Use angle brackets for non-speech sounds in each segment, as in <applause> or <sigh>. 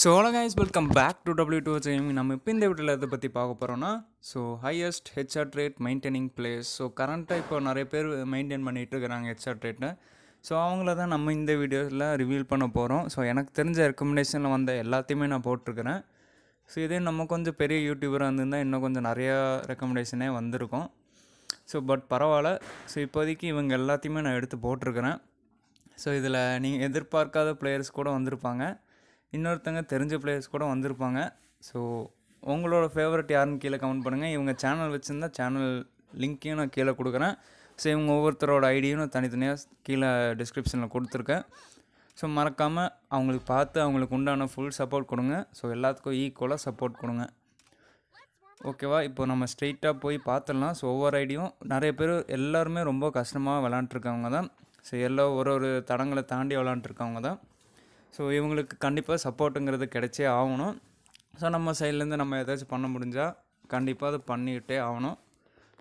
so hello guys welcome back to W two gaming நம்ம இப்போ இந்த வீட்டில் இதை பற்றி பார்க்க போகிறோன்னா so highest HR rate maintaining place so கரண்ட்டாக இப்போ நிறைய பேர் மெயின்டைன் பண்ணிகிட்டு இருக்கிறாங்க ஹெச்ஆர் ரேட்டை ஸோ அவங்கள தான் நம்ம இந்த வீடியோவில் ரிவீல் பண்ண போகிறோம் ஸோ எனக்கு தெரிஞ்ச ரெக்கமெண்டேஷனில் வந்த எல்லாத்தையுமே நான் போட்டிருக்கிறேன் ஸோ இதே நம்ம கொஞ்சம் பெரிய யூடியூபராக இருந்திருந்தால் இன்னும் கொஞ்சம் நிறையா ரெக்கமெண்டேஷனே வந்திருக்கும் ஸோ பட் பரவாயில்ல ஸோ இப்போதைக்கு இவங்க எல்லாத்தையுமே நான் எடுத்து போட்டிருக்கிறேன் ஸோ இதில் நீங்கள் எதிர்பார்க்காத பிளேயர்ஸ் கூட வந்திருப்பாங்க இன்னொருத்தங்க தெரிஞ்ச பிளேயர்ஸ் கூட வந்திருப்பாங்க ஸோ உங்களோட ஃபேவரட் யாருன்னு கீழே கமெண்ட் பண்ணுங்கள் இவங்க சேனல் வச்சுருந்தா சேனல் லிங்க்கையும் நான் கீழே கொடுக்குறேன் ஸோ இவங்க ஒவ்வொருத்தரோட ஐடியும் நான் தனித்தனியாக கீழே டிஸ்கிரிப்ஷனில் கொடுத்துருக்கேன் ஸோ மறக்காமல் அவங்களுக்கு பார்த்து அவங்களுக்கு உண்டான ஃபுல் சப்போர்ட் கொடுங்க ஸோ எல்லாத்துக்கும் ஈக்குவலாக சப்போர்ட் கொடுங்க ஓகேவா இப்போ நம்ம ஸ்ட்ரெயிட்டாக போய் பார்த்துடலாம் ஸோ ஒவ்வொரு ஐடியும் நிறைய பேர் எல்லாருமே ரொம்ப கஷ்டமாக விளாண்டுருக்கவங்க தான் ஸோ எல்லாம் ஒரு ஒரு தடங்களை தாண்டி விளாண்டுருக்கவங்க தான் ஸோ இவங்களுக்கு கண்டிப்பாக சப்போர்ட்டுங்கிறது கிடைச்சே ஆகணும் ஸோ நம்ம சைட்லேருந்து நம்ம ஏதாச்சும் பண்ண முடிஞ்சால் கண்டிப்பாக அதை பண்ணிக்கிட்டே ஆகணும்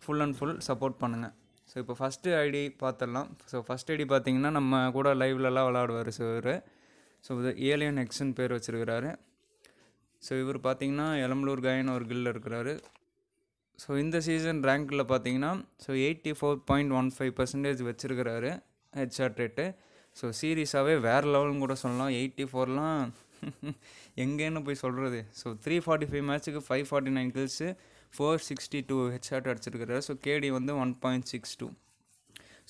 ஃபுல் அண்ட் ஃபுல் சப்போர்ட் பண்ணுங்கள் ஸோ இப்போ ஃபஸ்ட்டு ஐடி பார்த்துடலாம் ஸோ ஃபஸ்ட் ஐடி பார்த்தீங்கன்னா நம்ம கூட லைவ்லலாம் விளாடுவார் ஸோ இவர் ஸோ இது ஏலியன் எக்ஸுன்னு பேர் வச்சுருக்கிறாரு ஸோ இவர் பார்த்திங்கன்னா எலம்பலூர் காயின்னு ஒரு கில்லில் இருக்கிறாரு ஸோ இந்த சீசன் ரேங்க்கில் பார்த்தீங்கன்னா so eighty four point one five percentage வச்சுருக்கிறாரு ஹெச்ஆர் ரேட்டு ஸோ சீரியஸாகவே வேறு லெவல்னு கூட சொல்லலாம் எயிட்டி ஃபோர்லாம் <laughs> எங்கேன்னு போய் சொல்கிறது ஸோ த்ரீ ஃபார்ட்டி ஃபைவ் மேட்ச்சுக்கு five forty nine kills four sixty two headshot அடிச்சிருக்கிறாரு ஸோ கேடி வந்து one point six two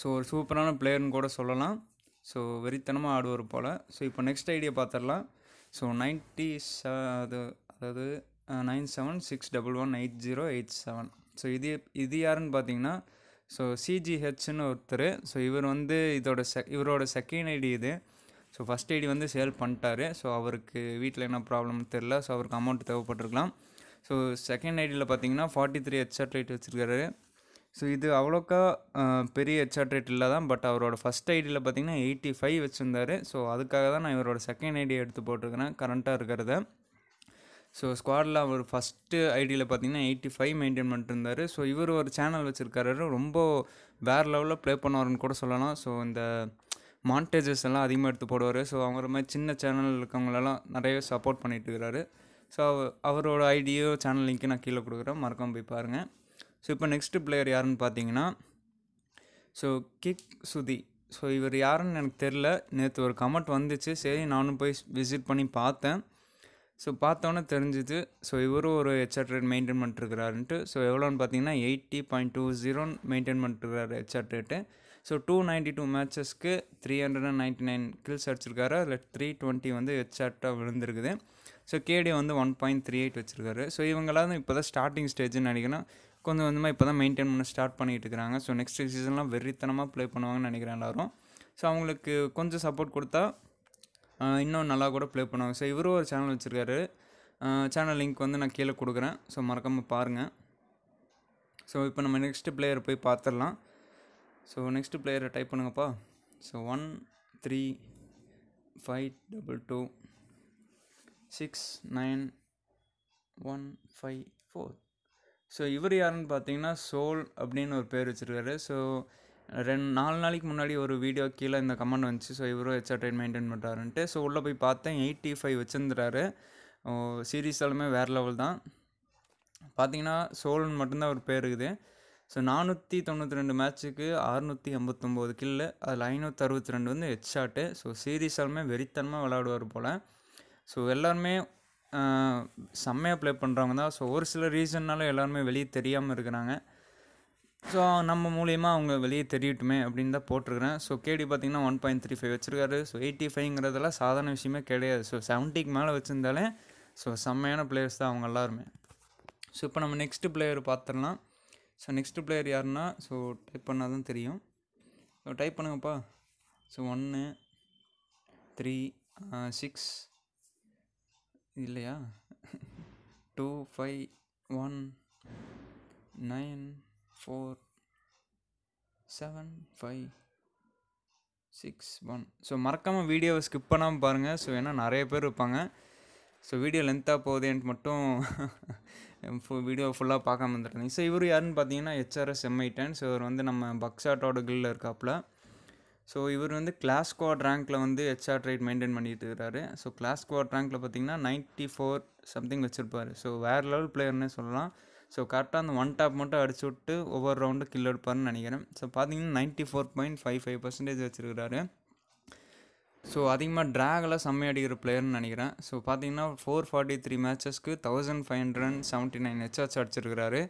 so ஒரு சூப்பரான பிளேயர்னு கூட சொல்லலாம் ஸோ வெறித்தனமாக ஆடுவார் போல் ஸோ இப்போ நெக்ஸ்ட் ஐடியா பார்த்துடலாம் ஸோ நைன்ட்டி அது அதாவது nine seven six double one eight zero eight seven so இது இது யாருன்னு பார்த்தீங்கன்னா ஸோ சிஜிஹெச்னு ஒருத்தர் ஸோ இவர் வந்து இதோட செக் இவரோட செகண்ட் ஐடி இது ஸோ ஃபஸ்ட் ஐடி வந்து சேல் பண்ணிட்டாரு ஸோ அவருக்கு வீட்டில் என்ன ப்ராப்ளம்னு தெரில ஸோ அவருக்கு அமௌண்ட் தேவைப்பட்டிருக்கலாம் ஸோ செகண்ட் ஐடியில் பார்த்தீங்கன்னா ஃபார்ட்டி த்ரீ ஹெச்ஆர் ரேட் வச்சுருக்காரு ஸோ இது அவ்வளோக்கா பெரிய ஹெச்ஆர் ரேட் இல்லை தான் பட் அவரோட ஃபஸ்ட் ஐடியில் பார்த்தீங்கன்னா எயிட்டி ஃபைவ் வச்சுருந்தாரு ஸோ அதுக்காக தான் நான் இவரோட செகண்ட் ஐடியை எடுத்து போட்டிருக்கிறேன் கரண்ட்டாக இருக்கிறத ஸோ ஸ்குவாடில் அவர் ஃபஸ்ட்டு ஐடியில் பார்த்தீங்கன்னா எயிட்டி ஃபைவ் மெயின்டைன் பண்ணிட்டுருந்தார் ஸோ இவர் ஒரு சேனல் வச்சுருக்காரு ரொம்ப வேறு லெவலில் ப்ளே பண்ணுவார்னு கூட சொல்லலாம் ஸோ இந்த மான்டேஜஸ் எல்லாம் அதிகமாக எடுத்து போடுவார் ஸோ அவங்கள மாதிரி சின்ன சேனல் இருக்கவங்களெல்லாம் நிறைய சப்போர்ட் பண்ணிட்டு இருக்கிறாரு ஸோ அவரோட ஐடியோ சேனல் லிங்க்கு நான் கீழே கொடுக்குறேன் மறக்காமல் போய் பாருங்கள் ஸோ இப்போ நெக்ஸ்ட்டு பிளேயர் யாருன்னு பார்த்தீங்கன்னா ஸோ கிக் சுதி ஸோ இவர் யாருன்னு எனக்கு தெரில நேற்று ஒரு கமெண்ட் வந்துச்சு சரி நானும் போய் விசிட் பண்ணி பார்த்தேன் ஸோ பார்த்தோன்னே தெரிஞ்சுது ஸோ இவரும் ஒரு ஹெச்ஆர் ரேட் மெயின்டைன் பண்ணிட்டுருக்கிறாருன்ட்டு ஸோ எவ்வளோன்னு பார்த்தீங்கன்னா எயிட்டி பாயிண்ட் டூ ஜீரோன்னு மெயின்டைன் பண்ணிட்டுருக்காரு HR rate so two ninety two மேட்சஸ்க்கு three hundred and ninety nine kills அடிச்சிருக்காரு அதில் த்ரீ டுவெண்ட்டி வந்து ஹெச்ஆர்ட்டாக விழுந்திருக்குது ஸோ கேடி வந்து ஒன் பாயிண்ட் த்ரீ எயிட் வச்சுருக்காரு ஸோ இவங்களாவது இப்போ தான் ஸ்டார்டிங் ஸ்டேஜ்னு நினைக்கிறேன் கொஞ்சம் கொஞ்சமாக இப்போ தான் மெயின்டைன் பண்ண ஸ்டார்ட் பண்ணிகிட்டு இருக்கிறாங்க ஸோ நெக்ஸ்ட் சீசன்லாம் வெறித்தனமாக ப்ளே பண்ணுவாங்கன்னு நினைக்கிறேன் எல்லோரும் ஸோ அவங்களுக்கு கொஞ்சம் சப்போர்ட் கொடுத்தா இன்னும் நல்லா கூட ப்ளே பண்ணுவாங்க ஸோ இவரும் ஒரு சேனல் வச்சுருக்காரு சேனல் லிங்க் வந்து நான் கீழே கொடுக்குறேன் ஸோ மறக்காமல் பாருங்கள் ஸோ இப்போ நம்ம நெக்ஸ்ட் பிளேயர் போய் பார்த்துடலாம் ஸோ நெக்ஸ்ட் பிளேயரை டைப் பண்ணுங்கப்பா so one three five double two six nine one five four so இவர் யாருன்னு பார்த்தீங்கன்னா சோல் அப்படின்னு ஒரு பேர் வச்சுருக்காரு ஸோ ரெண்டு நாலு நாளைக்கு முன்னாடி ஒரு வீடியோ கீழே இந்த கமெண்ட் வந்துச்சு ஸோ இவரும் ஹெச்ஆர்டைட் மெயின்டைன் பண்ணுறாருன்ட்டு ஸோ உள்ளே போய் பார்த்தேன் எயிட்டி ஃபைவ் வச்சுருந்துறாரு சீரீஸாலுமே வேறு லெவல் தான் பார்த்தீங்கன்னா சோழன் மட்டும்தான் ஒரு பேர் இருக்குது ஸோ நானூற்றி தொண்ணூற்றி ரெண்டு மேட்ச்சுக்கு அறுநூற்றி ஐம்பத்தொம்போது கில்லு அதில் ஐநூற்றி அறுபத்தி ரெண்டு வந்து ஹெட் ஸோ சீரீஸாலுமே வெறித்தனமாக விளையாடுவார் போல் ஸோ எல்லாருமே செம்மையாக ப்ளே பண்ணுறவங்க தான் ஸோ ஒரு சில ரீசன்னால எல்லாருமே வெளியே தெரியாமல் இருக்கிறாங்க ஸோ நம்ம மூலியமாக அவங்க வெளியே தெரியட்டுமே அப்படின்னு தான் போட்டிருக்கிறேன் ஸோ கேடி பார்த்தீங்கன்னா ஒன் பாயிண்ட் த்ரீ ஃபைவ் வச்சுருக்காரு ஸோ எயிட்டி ஃபைவ்ங்கிறதெல்லாம் சாதாரண விஷயமே கிடையாது ஸோ செவன்ட்டிக்கு மேலே வச்சுருந்தாலே ஸோ செம்மையான பிளேயர்ஸ் தான் அவங்க எல்லாருமே ஸோ இப்போ நம்ம நெக்ஸ்ட்டு பிளேயர் பார்த்துடலாம் ஸோ நெக்ஸ்ட்டு பிளேயர் யாருன்னா ஸோ டைப் பண்ணால் தான் தெரியும் ஸோ டைப் பண்ணுங்கப்பா ஸோ ஒன்று த்ரீ சிக்ஸ் இல்லையா two five one nine four seven five six one so மறக்காமல் வீடியோவை ஸ்கிப் பண்ணாமல் பாருங்கள் ஸோ ஏன்னா நிறைய பேர் இருப்பாங்க ஸோ வீடியோ லென்த்தாக போகுதேன்ட்டு மட்டும் <laughs> வீடியோ ஃபுல்லாக பார்க்காம வந்துருந்தீங்க ஸோ இவர் யாருன்னு பார்த்தீங்கன்னா ஹெச்ஆர்எஸ் எம்ஐடன் ஸோ இவர் வந்து நம்ம பக்ஸாட்டோட கில்லில் இருக்காப்புல ஸோ இவர் வந்து கிளாஸ் குவாட் ரேங்க்கில் வந்து ஹெச்ஆர் ரைட் மெயின்டைன் பண்ணிட்டு இருக்கிறாரு ஸோ கிளாஸ் குவாட் ரேங்க்கில் பார்த்தீங்கன்னா நைன்ட்டி ஃபோர் சம்திங் வச்சுருப்பார் ஸோ வேறு லெவல் பிளேயர்னே சொல்லலாம் ஸோ கரெக்டாக அந்த ஒன் டாப் மட்டும் அடிச்சு விட்டு ஒவ்வொரு ரவுண்டும் கில் எடுப்பாருன்னு நினைக்கிறேன் ஸோ பார்த்தீங்கன்னா ninety four point five five percentage வச்சுருக்காரு ஸோ அதிகமாக ட்ராகெல்லாம் செம்மையடிக்கிற அடிக்கிற பிளேயர்னு நினைக்கிறேன் ஸோ பார்த்தீங்கன்னா ஃபோர் ஃபார்ட்டி த்ரீ மேட்சஸ்க்கு thousand five hundred and seventy nine ஹெச்ஆர்ஸ் அடிச்சிருக்கிறாரு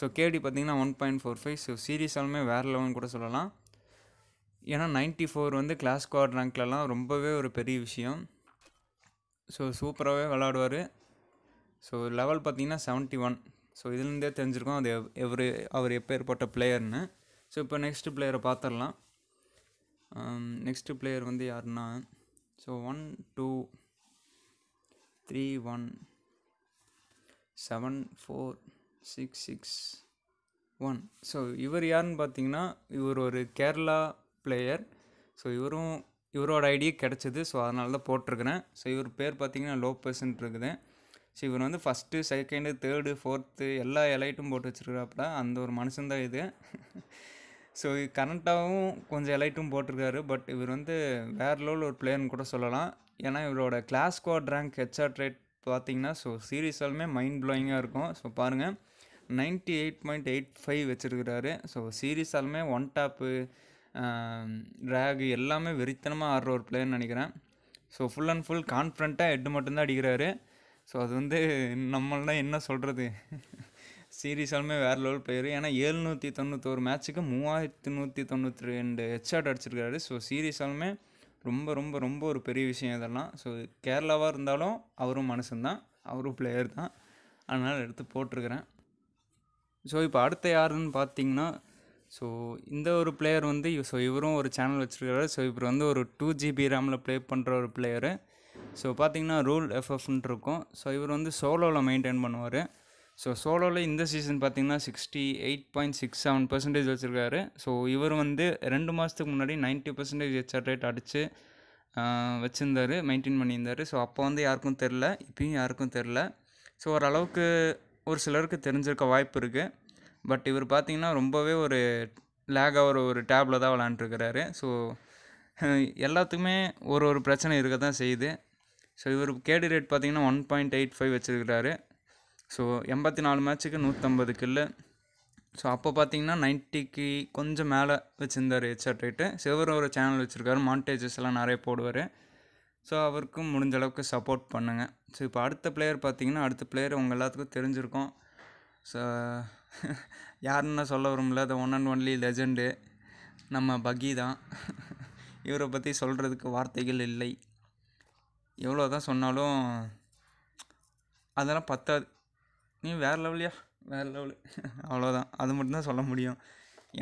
ஸோ கேடி பார்த்தீங்கன்னா one point four five so சீரியஸாலுமே வேறு லெவன் கூட சொல்லலாம் ஏன்னா நைன்ட்டி ஃபோர் வந்து கிளாஸ் ஸ்குவாட் ரேங்க்லலாம் ரொம்பவே ஒரு பெரிய விஷயம் ஸோ சூப்பராகவே விளாடுவார் ஸோ லெவல் பார்த்தீங்கன்னா செவன்ட்டி ஒன் ஸோ இதுலேருந்தே தெரிஞ்சிருக்கோம் அது எவர் அவர் எப்பேற்பட்ட பிளேயர்னு ஸோ இப்போ நெக்ஸ்ட்டு பிளேயரை பார்த்துடலாம் நெக்ஸ்ட்டு பிளேயர் வந்து யாருன்னா so one two three one seven four six six one so இவர் யாருன்னு பார்த்தீங்கன்னா இவர் ஒரு கேரளா பிளேயர் ஸோ இவரும் இவரோட ஐடியே கிடச்சிது ஸோ அதனால தான் போட்டிருக்கிறேன் ஸோ இவர் பேர் பார்த்தீங்கன்னா பர்சன்ட் இருக்குது ஸோ இவர் வந்து ஃபஸ்ட்டு செகண்டு தேர்டு ஃபோர்த்து எல்லா எலைட்டும் போட்டு வச்சுருக்காப்புல அந்த ஒரு மனுஷன்தான் இது ஸோ கரண்ட்டாகவும் கொஞ்சம் எலைட்டும் போட்டிருக்காரு பட் இவர் வந்து வேறு லெவல் ஒரு பிளேயர்னு கூட சொல்லலாம் ஏன்னா இவரோட class squad rank HR rate பார்த்தீங்கன்னா ஸோ சீரியஸாலுமே மைண்ட் ப்ளோயிங்காக இருக்கும் ஸோ பாருங்கள் ninety eight point eight five வச்சுருக்கிறாரு ஸோ சீரீஸ் ஒன் டாப்பு ரேகு எல்லாமே வெறித்தனமாக ஆடுற ஒரு பிளேயர்னு நினைக்கிறேன் ஸோ ஃபுல் அண்ட் ஃபுல் கான்ஃபிடண்ட்டாக ஹெட் மட்டும்தான் அடிக்கிறாரு ஸோ அது வந்து நம்மளால் என்ன சொல்கிறது சீரியஸாலுமே வேறு லெவல் பிளேயர் ஏன்னா ஏழ்நூற்றி தொண்ணூத்தோரு மேட்ச்சுக்கு மூவாயிரத்து நூற்றி தொண்ணூற்றி ரெண்டு ஹெட்ஷாட் அடிச்சிருக்காரு ஸோ சீரியஸாலுமே ரொம்ப ரொம்ப ரொம்ப ஒரு பெரிய விஷயம் இதெல்லாம் ஸோ கேரளாவாக இருந்தாலும் அவரும் மனுஷன்தான் அவரும் பிளேயர் தான் அதனால் எடுத்து போட்டிருக்கிறேன் ஸோ இப்போ அடுத்த யாருன்னு பார்த்தீங்கன்னா ஸோ இந்த ஒரு பிளேயர் வந்து ஸோ இவரும் ஒரு சேனல் வச்சுருக்காரு ஸோ இவர் வந்து ஒரு டூ ஜிபி ரேமில் ப்ளே பண்ணுற ஒரு பிளேயரு ஸோ பார்த்தீங்கன்னா ரூல் எஃப்எஃப்னு இருக்கும் ஸோ இவர் வந்து சோலோவில் மெயின்டைன் பண்ணுவார் ஸோ சோலோவில் இந்த சீசன் பார்த்தீங்கன்னா sixty eight point six seven percentage வச்சுருக்காரு ஸோ இவர் வந்து ரெண்டு மாதத்துக்கு முன்னாடி நைன்ட்டி பர்சன்டேஜ் ஹெச்ஆர் ரேட் அடித்து வச்சுருந்தார் மெயின்டைன் பண்ணியிருந்தார் ஸோ அப்போ வந்து யாருக்கும் தெரில இப்பயும் யாருக்கும் தெரில ஸோ ஓரளவுக்கு ஒரு சிலருக்கு தெரிஞ்சிருக்க வாய்ப்பு இருக்குது பட் இவர் பார்த்தீங்கன்னா ரொம்பவே ஒரு லேகாக ஒரு ஒரு டேப்பில் தான் விளாண்டுருக்கிறாரு ஸோ எல்லாத்துக்குமே ஒரு ஒரு பிரச்சனை இருக்க தான் செய்யுது ஸோ இவர் கேடி ரேட் பார்த்தீங்கன்னா ஒன் பாயிண்ட் எயிட் ஃபைவ் வச்சுருக்கிறாரு ஸோ எண்பத்தி நாலு மேட்ச்சுக்கு நூற்றம்பது கில்லு ஸோ அப்போ பார்த்தீங்கன்னா நைன்ட்டிக்கு கொஞ்சம் மேலே வச்சுருந்தார் ஹெச்ஆர் ரேட்டு சிவர் ஒரு சேனல் வச்சுருக்காரு மான்டேஜஸ் எல்லாம் நிறைய போடுவார் ஸோ அவருக்கும் முடிஞ்ச அளவுக்கு சப்போர்ட் பண்ணுங்கள் ஸோ இப்போ அடுத்த பிளேயர் பார்த்தீங்கன்னா அடுத்த பிளேயர் உங்கள் எல்லாத்துக்கும் தெரிஞ்சிருக்கோம் ஸோ <laughs> யாருன்னா சொல்ல விரும்பல அது ஒன் அண்ட் ஒன்லி லெஜெண்டு நம்ம பகி தான் இவரை பற்றி சொல்கிறதுக்கு வார்த்தைகள் இல்லை எவ்வளோ தான் சொன்னாலும் அதெல்லாம் பத்தாது நீ வேறு லெவலியா வேறு லெவலு அவ்வளோதான் அது மட்டும்தான் சொல்ல முடியும்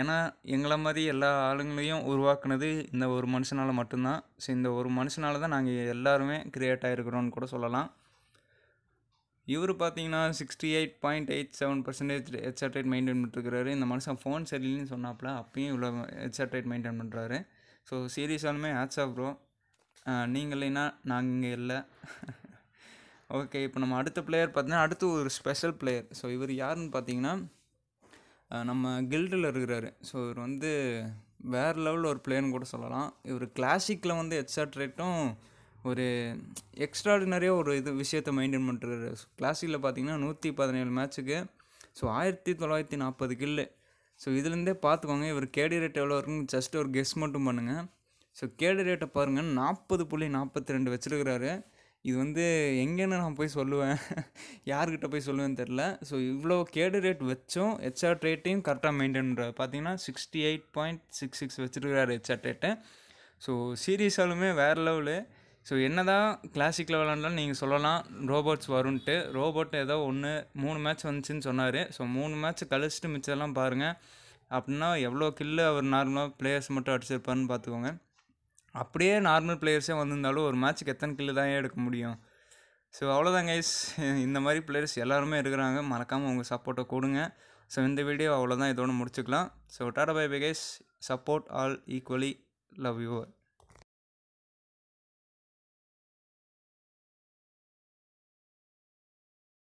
ஏன்னா எங்களை மாதிரி எல்லா ஆளுங்களையும் உருவாக்குனது இந்த ஒரு மனுஷனால் மட்டும்தான் ஸோ இந்த ஒரு மனுஷனால் தான் நாங்கள் எல்லாருமே க்ரியேட் ஆகிருக்கிறோன்னு கூட சொல்லலாம் இவர் பார்த்தீங்கன்னா sixty eight point eight seven percentage headset maintain பண்ணிட்டுருக்காரு இந்த மனுஷன் ஃபோன் சரியில்லைன்னு சொன்னாப்பில் அப்பயும் இவ்வளோ ஹெட்செட் மெயின்டைன் பண்ணுறாரு ஸோ சீரியஸாலுமே ஆட்ஸ் ஆஃப் ப்ரோ நீங்கள் இல்லைன்னா நாங்கள் இங்கே இல்லை ஓகே இப்போ நம்ம அடுத்த பிளேயர் பார்த்தீங்கன்னா அடுத்து ஒரு ஸ்பெஷல் பிளேயர் ஸோ இவர் யாருன்னு பார்த்தீங்கன்னா நம்ம கில்டில் இருக்கிறாரு ஸோ இவர் வந்து வேறு லெவலில் ஒரு பிளேயர்னு கூட சொல்லலாம் இவர் கிளாசிக்கில் வந்து எக்ஸாட்ரேட்டும் ஒரு எக்ஸ்ட்ராடினரியாக ஒரு இது விஷயத்தை மெயின்டைன் பண்ணுறாரு கிளாசிக்கில் பார்த்தீங்கன்னா நூற்றி பதினேழு மேட்ச்சுக்கு ஸோ ஆயிரத்தி தொள்ளாயிரத்தி நாற்பது கில்லு ஸோ இதுலேருந்தே பார்த்துக்கோங்க இவர் கேடி ரேட் எவ்வளோ இருக்குன்னு ஜஸ்ட் ஒரு கெஸ் மட்டும் பண்ணுங்கள் ஸோ கேடு ரேட்டை பாருங்கள் நாற்பது புள்ளி நாற்பத்தி ரெண்டு வச்சுருக்கிறாரு இது வந்து எங்கேன்னு நான் போய் சொல்லுவேன் யார்கிட்ட போய் சொல்லுவேன்னு தெரில ஸோ இவ்வளோ கேடு ரேட் வச்சும் ஹெச்ஆர் ரேட்டையும் கரெக்டாக மெயின்டைன் பண்ணுற பார்த்தீங்கன்னா sixty eight point six six வச்சுருக்கிறாரு ஹெச்ஆர்ட் ரேட்டை ஸோ சீரியஸாலுமே வேறு லெவலு ஸோ என்ன தான் கிளாசிக்கில் விளாண்டாலும் நீங்கள் சொல்லலாம் ரோபோட்ஸ் வரும்ன்ட்டு ரோபோட் ஏதோ ஒன்று மூணு மேட்ச் வந்துச்சுன்னு சொன்னார் ஸோ மூணு மேட்ச் கழிச்சிட்டு மிச்சம்லாம் பாருங்கள் அப்படின்னா எவ்வளோ கில்லு அவர் நார்மலாக பிளேயர்ஸ் மட்டும் அடிச்சிருப்பாருன்னு பார்த்துக்கோங்க அப்படியே நார்மல் பிளேயர்ஸே வந்திருந்தாலும் ஒரு மேட்ச்சுக்கு எத்தனை கில்லு தான் எடுக்க முடியும் ஸோ அவ்வளோதான் கைஸ் இந்த மாதிரி பிளேயர்ஸ் எல்லாருமே இருக்கிறாங்க மறக்காமல் உங்கள் சப்போர்ட்டை கொடுங்க ஸோ இந்த வீடியோ அவ்வளோதான் இதோடு முடிச்சுக்கலாம் ஸோ டாடா bye bye guys support all equally love your